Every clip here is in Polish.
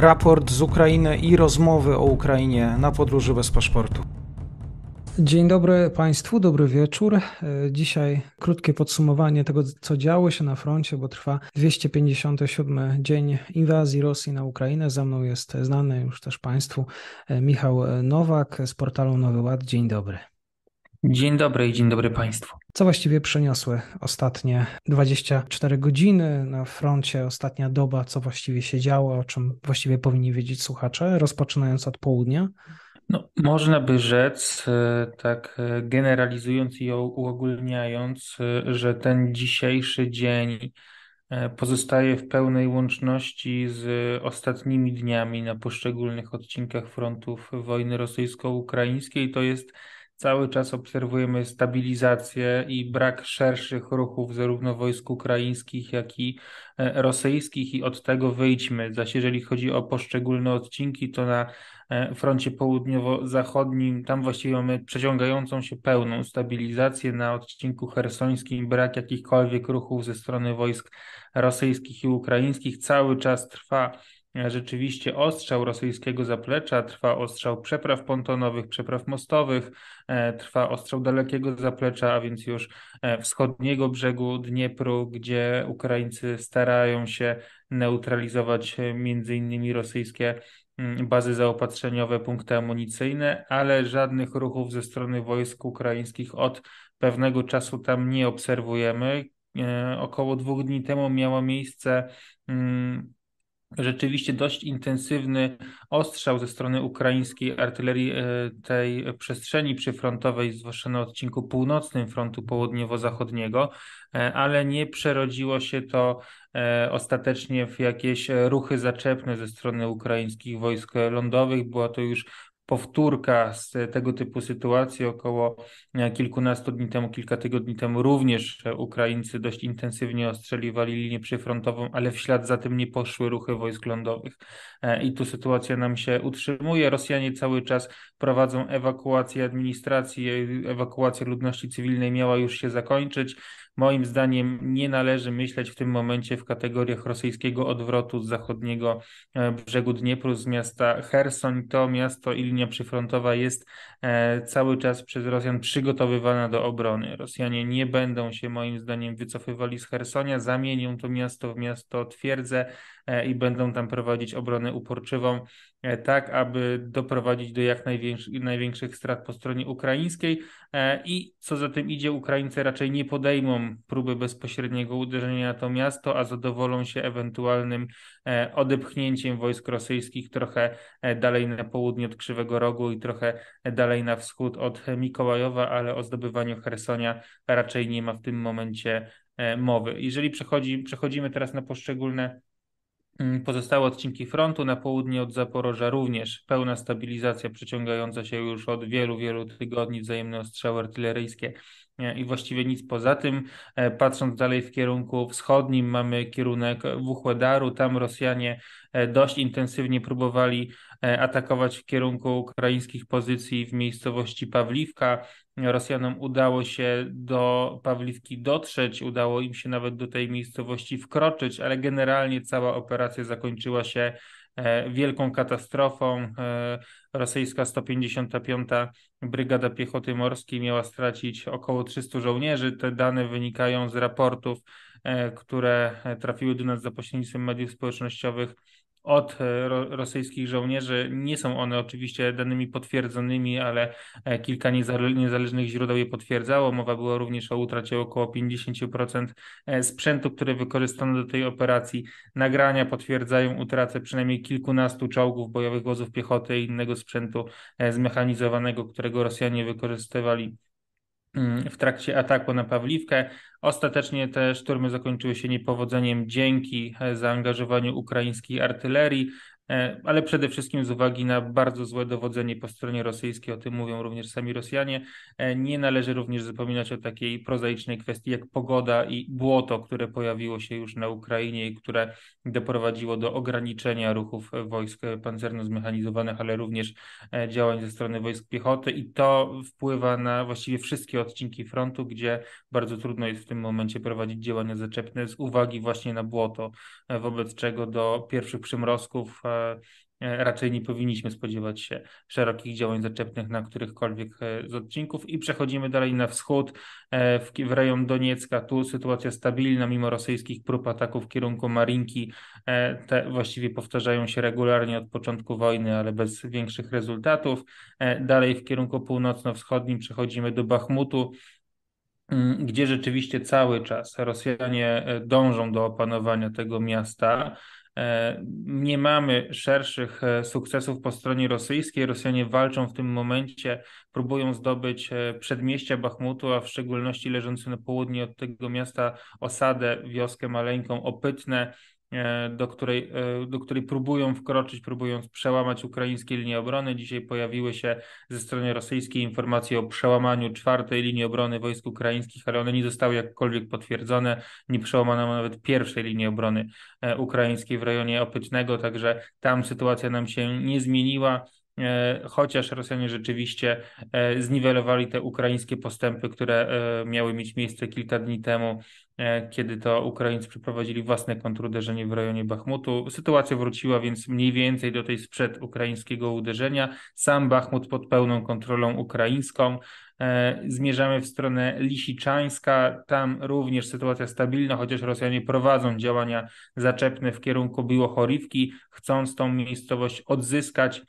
raport z Ukrainy i rozmowy o Ukrainie na podróży bez paszportu. Dzień dobry Państwu, dobry wieczór. E, dzisiaj krótkie podsumowanie tego, co działo się na froncie, bo trwa 257 dzień inwazji Rosji na Ukrainę. Za mną jest znany już też Państwu e, Michał Nowak z portalu Nowy Ład. Dzień dobry. Dzień dobry i dzień dobry Państwu. Co właściwie przyniosły ostatnie 24 godziny na froncie, ostatnia doba, co właściwie się działo, o czym właściwie powinni wiedzieć słuchacze, rozpoczynając od południa? No, można by rzec, e, tak e, generalizując i uogólniając, e, że ten dzisiejszy dzień pozostaje w pełnej łączności z ostatnimi dniami na poszczególnych odcinkach frontów wojny rosyjsko-ukraińskiej. To jest cały czas obserwujemy stabilizację i brak szerszych ruchów zarówno wojsk ukraińskich, jak i e, rosyjskich i od tego wyjdźmy. Zaś jeżeli chodzi o poszczególne odcinki, to na e, froncie południowo-zachodnim, tam właściwie mamy przeciągającą się pełną stabilizację na odcinku hersońskim, brak jakichkolwiek ruchów ze strony wojsk rosyjskich i ukraińskich. Cały czas trwa rzeczywiście ostrzał rosyjskiego zaplecza, trwa ostrzał przepraw pontonowych, przepraw mostowych, e, trwa ostrzał dalekiego zaplecza, a więc już e, wschodniego brzegu Dniepru, gdzie Ukraińcy starają się neutralizować e, między innymi rosyjskie mm, bazy zaopatrzeniowe, punkty amunicyjne, ale żadnych ruchów ze strony wojsk ukraińskich od pewnego czasu tam nie obserwujemy. Około dwóch dni temu miało miejsce mm, rzeczywiście dość intensywny ostrzał ze strony ukraińskiej artylerii e, tej przestrzeni przyfrontowej, zwłaszcza na odcinku północnym frontu południowo-zachodniego, e, ale nie przerodziło się to e, ostatecznie w jakieś ruchy zaczepne ze strony ukraińskich wojsk lądowych. Była to już powtórka z tego typu sytuacji. Około e, kilkunastu dni temu, kilka tygodni temu również e, Ukraińcy dość intensywnie ostrzeliwali linię przyfrontową, ale w ślad za tym nie poszły ruchy wojsk lądowych. E, I tu sytuacja nam się utrzymuje. Rosjanie cały czas prowadzą ewakuację administracji, ewakuacja ludności cywilnej miała już się zakończyć. Moim zdaniem nie należy myśleć w tym momencie w kategoriach rosyjskiego odwrotu z zachodniego e, brzegu Dniepru, z miasta Hersoń. To miasto i linia przyfrontowa jest e, cały czas przez Rosjan przygotowywana do obrony. Rosjanie nie będą się moim zdaniem wycofywali z Hersonia, zamienią to miasto w miasto twierdze, E, i będą tam prowadzić obronę uporczywą, e, tak aby doprowadzić do jak największych, strat po stronie ukraińskiej. E, I co za tym idzie, Ukraińcy raczej nie podejmą próby bezpośredniego uderzenia na to miasto, a zadowolą się ewentualnym odepchnięciem wojsk rosyjskich trochę dalej na południe od Krzywego Rogu i trochę dalej na wschód od Mikołajowa, ale o zdobywaniu Hersonia raczej nie ma w tym momencie mowy. Jeżeli przechodzi, przechodzimy teraz na poszczególne Mm, pozostałe odcinki frontu na południe od Zaporoża również pełna stabilizacja przeciągająca się już od wielu, wielu tygodni, wzajemne ostrzały artyleryjskie i właściwie nic poza tym. E, patrząc dalej w kierunku wschodnim, mamy kierunek Wuchłedaru. Tam Rosjanie e, dość intensywnie próbowali e, atakować w kierunku ukraińskich pozycji w miejscowości Pawliwka. Rosjanom udało się do Pawliwki dotrzeć, udało im się nawet do tej miejscowości wkroczyć, ale generalnie cała operacja zakończyła się wielką katastrofą. Rosyjska 155 Brygada Piechoty Morskiej miała stracić około 300 żołnierzy. Te dane wynikają z raportów, e, które e, trafiły do nas za pośrednictwem mediów społecznościowych od e, rosyjskich żołnierzy. Nie są one oczywiście danymi potwierdzonymi, ale e, kilka niezależnych źródeł je potwierdzało. Mowa była również o utracie około 50% e, sprzętu, które wykorzystano do tej operacji. Nagrania potwierdzają utratę przynajmniej kilkunastu czołgów bojowych wozów piechoty i innego sprzętu zmechanizowanego, którego Rosjanie wykorzystywali w trakcie ataku na Pawliwkę. Ostatecznie te szturmy zakończyły się niepowodzeniem dzięki e, zaangażowaniu ukraińskiej artylerii. E, ale przede wszystkim z uwagi na bardzo złe dowodzenie po stronie rosyjskiej, o tym mówią również sami Rosjanie. E, nie należy również zapominać o takiej prozaicznej kwestii jak pogoda i błoto, które pojawiło się już na Ukrainie i które doprowadziło do ograniczenia ruchów wojsk pancerno-zmechanizowanych, ale również e, działań ze strony wojsk piechoty i to wpływa na właściwie wszystkie odcinki frontu, gdzie bardzo trudno jest w tym momencie prowadzić działania zaczepne z uwagi właśnie na błoto, wobec czego do pierwszych przymrozków E, raczej nie powinniśmy spodziewać się szerokich działań zaczepnych na którychkolwiek e, z odcinków. I przechodzimy dalej na wschód, e, w, rejon Doniecka. Tu sytuacja stabilna, mimo rosyjskich prób ataków w kierunku Marinki. Te właściwie powtarzają się regularnie od początku wojny, ale bez większych rezultatów. Dalej w kierunku północno-wschodnim przechodzimy do Bachmutu mm, gdzie rzeczywiście cały czas Rosjanie dążą do opanowania tego miasta. E, nie mamy szerszych e, sukcesów po stronie rosyjskiej. Rosjanie walczą w tym momencie, próbują zdobyć e, przedmieścia Bachmutu, a w szczególności leżący na południe od tego miasta osadę, wioskę maleńką, opytne, E, do której, e, do której próbują wkroczyć, próbując przełamać ukraińskie linie obrony. Dzisiaj pojawiły się ze strony rosyjskiej informacje o przełamaniu czwartej linii obrony wojsk ukraińskich, ale one nie zostały jakkolwiek potwierdzone. Nie przełamano nawet pierwszej linii obrony e, ukraińskiej w rejonie opytnego także tam sytuacja nam się nie zmieniła chociaż Rosjanie rzeczywiście zniwelowali te ukraińskie postępy, które miały mieć miejsce kilka dni temu E, kiedy to Ukraińcy przeprowadzili własne kontruderzenie w rejonie Bachmutu. Sytuacja wróciła więc mniej więcej do tej sprzed ukraińskiego uderzenia. Sam Bachmut pod pełną kontrolą ukraińską. E, zmierzamy w stronę Lisiczańska. Tam również sytuacja stabilna, chociaż Rosjanie prowadzą działania zaczepne w kierunku Biłochorivki, chcąc tą miejscowość odzyskać.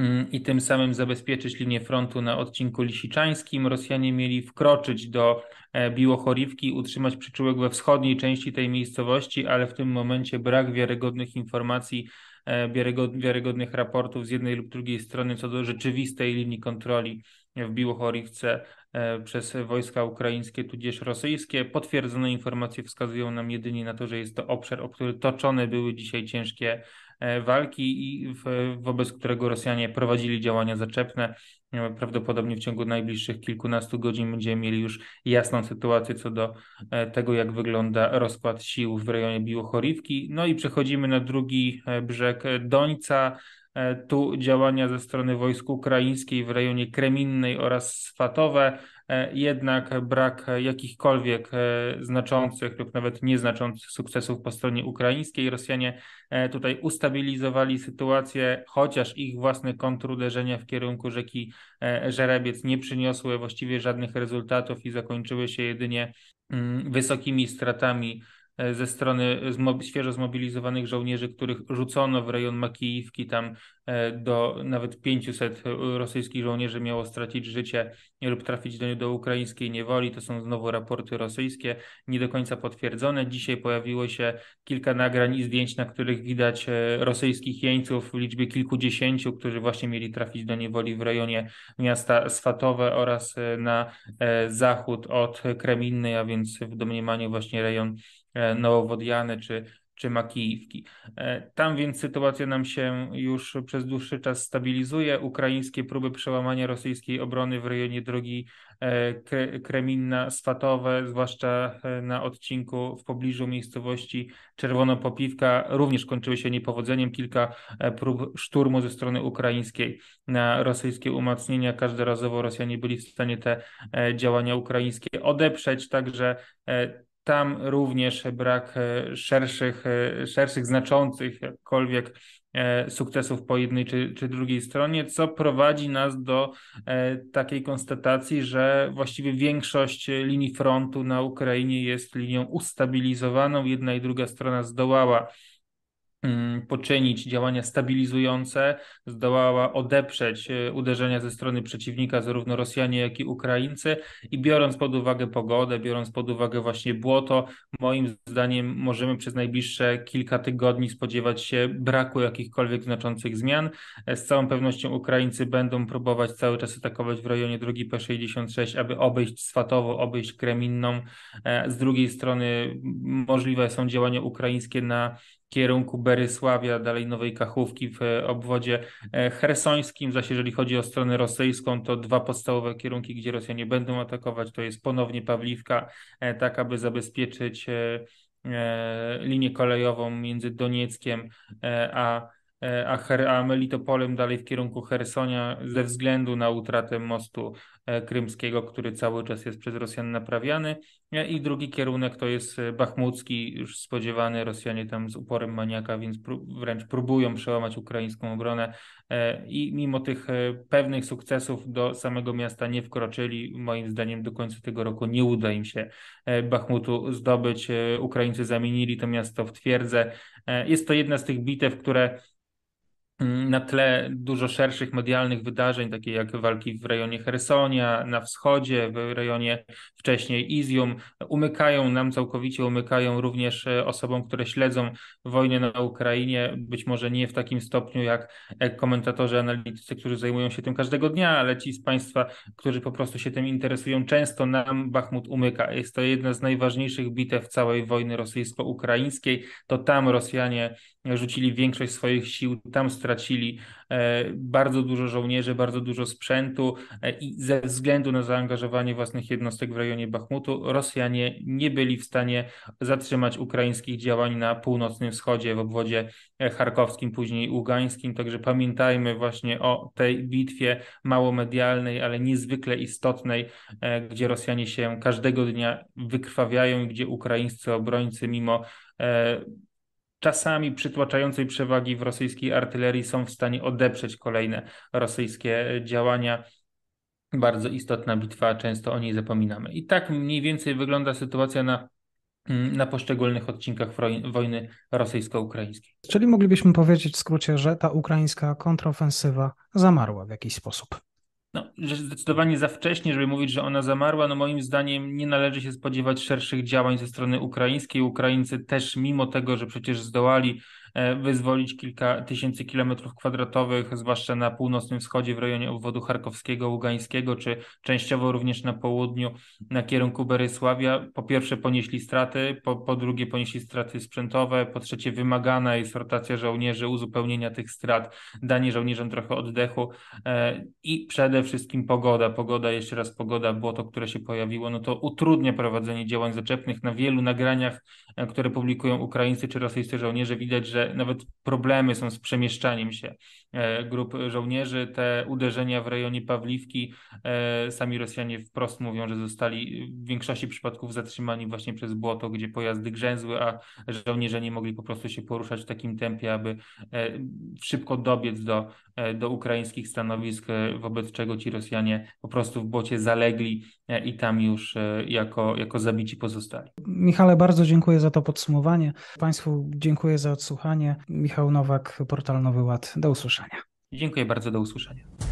Mm, i tym samym zabezpieczyć linię frontu na odcinku lisiczańskim. Rosjanie mieli wkroczyć do e, Biłochoriwki, utrzymać przyczółek we wschodniej części tej miejscowości, ale w tym momencie brak wiarygodnych informacji, e, wiarygodnych raportów z jednej lub drugiej strony co do rzeczywistej linii kontroli w Biłochoriwce e, przez wojska ukraińskie tudzież rosyjskie. Potwierdzone informacje wskazują nam jedynie na to, że jest to obszar, o który toczone były dzisiaj ciężkie E, walki i wobec którego Rosjanie prowadzili działania zaczepne. E, prawdopodobnie w ciągu najbliższych kilkunastu godzin będziemy mieli już jasną sytuację co do e, tego, jak wygląda rozkład sił w rejonie Biłochorivki. No i przechodzimy na drugi brzeg Dońca. E, tu działania ze strony wojsk ukraińskiej w rejonie Kreminnej oraz Swatowe, e, jednak brak jakichkolwiek e, znaczących lub nawet nieznaczących sukcesów po stronie ukraińskiej. Rosjanie tutaj ustabilizowali sytuację, chociaż ich własne kontruderzenia w kierunku rzeki Żerebiec nie przyniosły właściwie żadnych rezultatów i zakończyły się jedynie mm, wysokimi stratami E, ze strony świeżo zmobilizowanych żołnierzy, których rzucono w rejon Makijówki, tam e, do nawet 500 rosyjskich żołnierzy miało stracić życie lub trafić do, do ukraińskiej niewoli. To są znowu raporty rosyjskie, nie do końca potwierdzone. Dzisiaj pojawiło się kilka nagrań i zdjęć, na których widać e, rosyjskich jeńców w liczbie kilkudziesięciu, którzy właśnie mieli trafić do niewoli w rejonie miasta Swatowe oraz na zachód od Kreminnej, a więc w domniemaniu właśnie rejon E, nowowodiany czy, czy makijówki. E, tam więc sytuacja nam się już przez dłuższy czas stabilizuje. Ukraińskie próby przełamania rosyjskiej obrony w rejonie drogi e, Kreminna-Swatowe, zwłaszcza na odcinku w pobliżu miejscowości Czerwono-Popiwka, również kończyły się niepowodzeniem. Kilka prób szturmu ze strony ukraińskiej na rosyjskie umacnienia. Każdorazowo Rosjanie byli w stanie te działania ukraińskie odeprzeć, także tam również brak e, szerszych, e, szerszych znaczących jakkolwiek e, sukcesów po jednej czy, czy drugiej stronie, co prowadzi nas do takiej konstatacji, że właściwie większość linii frontu na Ukrainie jest linią ustabilizowaną. Jedna i druga strona zdołała Mm, poczynić działania stabilizujące, zdołała odeprzeć y, uderzenia ze strony przeciwnika, zarówno Rosjanie, jak i Ukraińcy. I biorąc pod uwagę pogodę, biorąc pod uwagę właśnie błoto, moim zdaniem możemy przez najbliższe kilka tygodni spodziewać się braku jakichkolwiek znaczących zmian. E, z całą pewnością Ukraińcy będą próbować cały czas atakować w rejonie drogi P66, aby obejść Swatowo, obejść Kreminną. E, z drugiej strony możliwe są działania ukraińskie na kierunku Berysławia, dalej Nowej Kachówki w e, obwodzie chersońskim. E, zaś jeżeli chodzi o stronę rosyjską, to dwa podstawowe kierunki, gdzie Rosjanie będą atakować, to jest ponownie Pawliwka, e, tak aby zabezpieczyć linię kolejową między Donieckiem a E, a, Her a Melitopolem dalej w kierunku Hersonia ze względu na utratę mostu e, krymskiego, który cały czas jest przez Rosjan naprawiany. E, I drugi kierunek to jest Bachmucki, już spodziewany Rosjanie tam z uporem maniaka, więc pró wręcz próbują przełamać ukraińską obronę i mimo tych pewnych sukcesów do samego miasta nie wkroczyli. Moim zdaniem do końca tego roku nie uda im się Bachmutu zdobyć. Ukraińcy zamienili to miasto w twierdzę. Jest to jedna z tych bitew, które Mm, na tle dużo szerszych medialnych wydarzeń, takie jak walki w rejonie Hersonia, na wschodzie, w rejonie wcześniej Izium, umykają nam całkowicie, umykają również e, osobom, które śledzą wojnę na Ukrainie, być może nie w takim stopniu jak komentatorzy, analitycy, którzy zajmują się tym każdego dnia, ale ci z Państwa, którzy po prostu się tym interesują, często nam Bachmut umyka. Jest to jedna z najważniejszych bitew całej wojny rosyjsko-ukraińskiej, to tam Rosjanie rzucili większość swoich sił, tam stracili e, bardzo dużo żołnierzy, bardzo dużo sprzętu e, i ze względu na zaangażowanie własnych jednostek w rejonie Bachmutu Rosjanie nie byli w stanie zatrzymać ukraińskich działań na północnym wschodzie, w obwodzie e, charkowskim, później ugańskim, także pamiętajmy właśnie o tej bitwie mało medialnej, ale niezwykle istotnej, gdzie Rosjanie się każdego dnia wykrwawiają i gdzie ukraińscy obrońcy mimo czasami przytłaczającej przewagi w rosyjskiej artylerii są w stanie odeprzeć kolejne rosyjskie działania. Bardzo istotna bitwa, często o niej zapominamy. I tak mniej więcej wygląda sytuacja na mm, na poszczególnych odcinkach wojny rosyjsko-ukraińskiej. Czyli moglibyśmy powiedzieć w skrócie, że ta ukraińska kontrofensywa zamarła w jakiś sposób. No, że zdecydowanie za wcześnie, żeby mówić, że ona zamarła, no moim zdaniem nie należy się spodziewać szerszych działań ze strony ukraińskiej. Ukraińcy też, mimo tego, że przecież zdołali E, wyzwolić kilka tysięcy kilometrów kwadratowych, zwłaszcza na północnym wschodzie w rejonie obwodu charkowskiego, ługańskiego, czy częściowo również na południu na kierunku Berysławia. Po pierwsze ponieśli straty, po, po drugie ponieśli straty sprzętowe, po trzecie wymagana jest rotacja żołnierzy, uzupełnienia tych strat, danie żołnierzom trochę oddechu e, i przede wszystkim pogoda. Pogoda, jeszcze raz pogoda, błoto, które się pojawiło, no to utrudnia prowadzenie działań zaczepnych. Na wielu nagraniach, e, które publikują Ukraińscy czy rosyjscy żołnierze widać, że że nawet problemy są z przemieszczaniem się. E, grup żołnierzy. Te uderzenia w rejonie Pawliwki, e, sami Rosjanie wprost mówią, że zostali w większości przypadków zatrzymani właśnie przez błoto, gdzie pojazdy grzęzły, a żołnierze nie mogli po prostu się poruszać w takim tempie, aby e, szybko dobiec do, do ukraińskich stanowisk, wobec czego ci Rosjanie po prostu w bocie zalegli i tam już jako, jako zabici pozostali. Michale, bardzo dziękuję za to podsumowanie. Państwu dziękuję za odsłuchanie. Michał Nowak, portal Nowy Ład. Do usłyszenia. Dziękuję bardzo, do usłyszenia.